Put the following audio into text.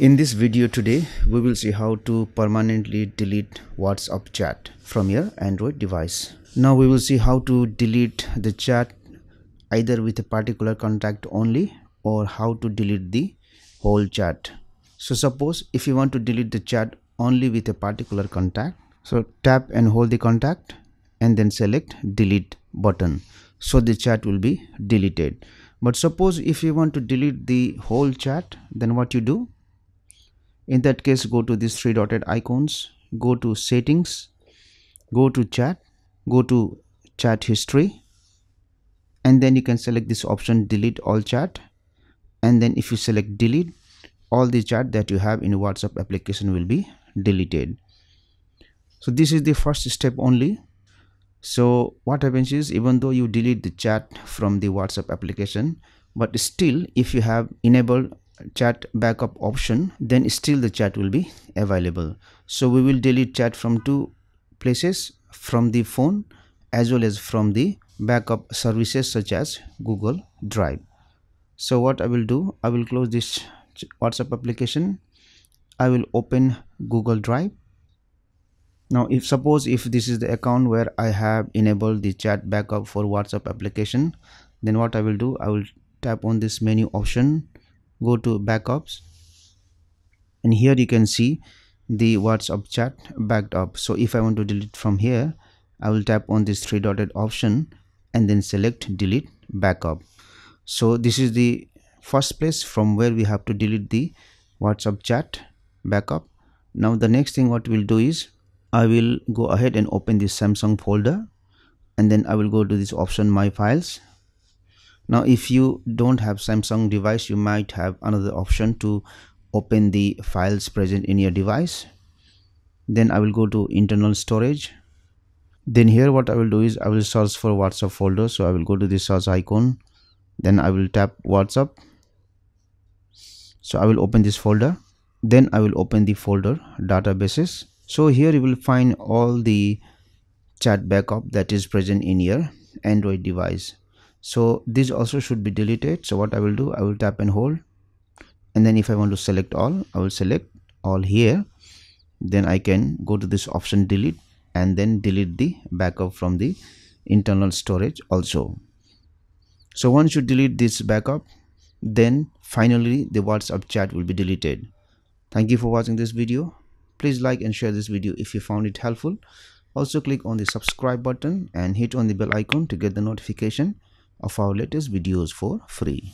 In this video today, we will see how to permanently delete WhatsApp chat from your Android device. Now we will see how to delete the chat either with a particular contact only or how to delete the whole chat. So suppose if you want to delete the chat only with a particular contact, so tap and hold the contact and then select delete button. So the chat will be deleted. But suppose if you want to delete the whole chat, then what you do? in that case go to these three dotted icons go to settings go to chat go to chat history and then you can select this option delete all chat and then if you select delete all the chat that you have in whatsapp application will be deleted so this is the first step only so what happens is even though you delete the chat from the whatsapp application but still if you have enabled chat backup option then still the chat will be available so we will delete chat from two places from the phone as well as from the backup services such as google drive so what i will do i will close this whatsapp application i will open google drive now if suppose if this is the account where i have enabled the chat backup for whatsapp application then what i will do i will tap on this menu option go to backups and here you can see the whatsapp chat backed up so if i want to delete from here i will tap on this three dotted option and then select delete backup so this is the first place from where we have to delete the whatsapp chat backup now the next thing what we'll do is i will go ahead and open this samsung folder and then i will go to this option my files now if you don't have samsung device you might have another option to open the files present in your device then i will go to internal storage then here what i will do is i will search for whatsapp folder so i will go to the search icon then i will tap whatsapp so i will open this folder then i will open the folder databases so here you will find all the chat backup that is present in your android device so this also should be deleted so what i will do i will tap and hold and then if i want to select all i will select all here then i can go to this option delete and then delete the backup from the internal storage also so once you delete this backup then finally the whatsapp chat will be deleted thank you for watching this video please like and share this video if you found it helpful also click on the subscribe button and hit on the bell icon to get the notification of our latest videos for free.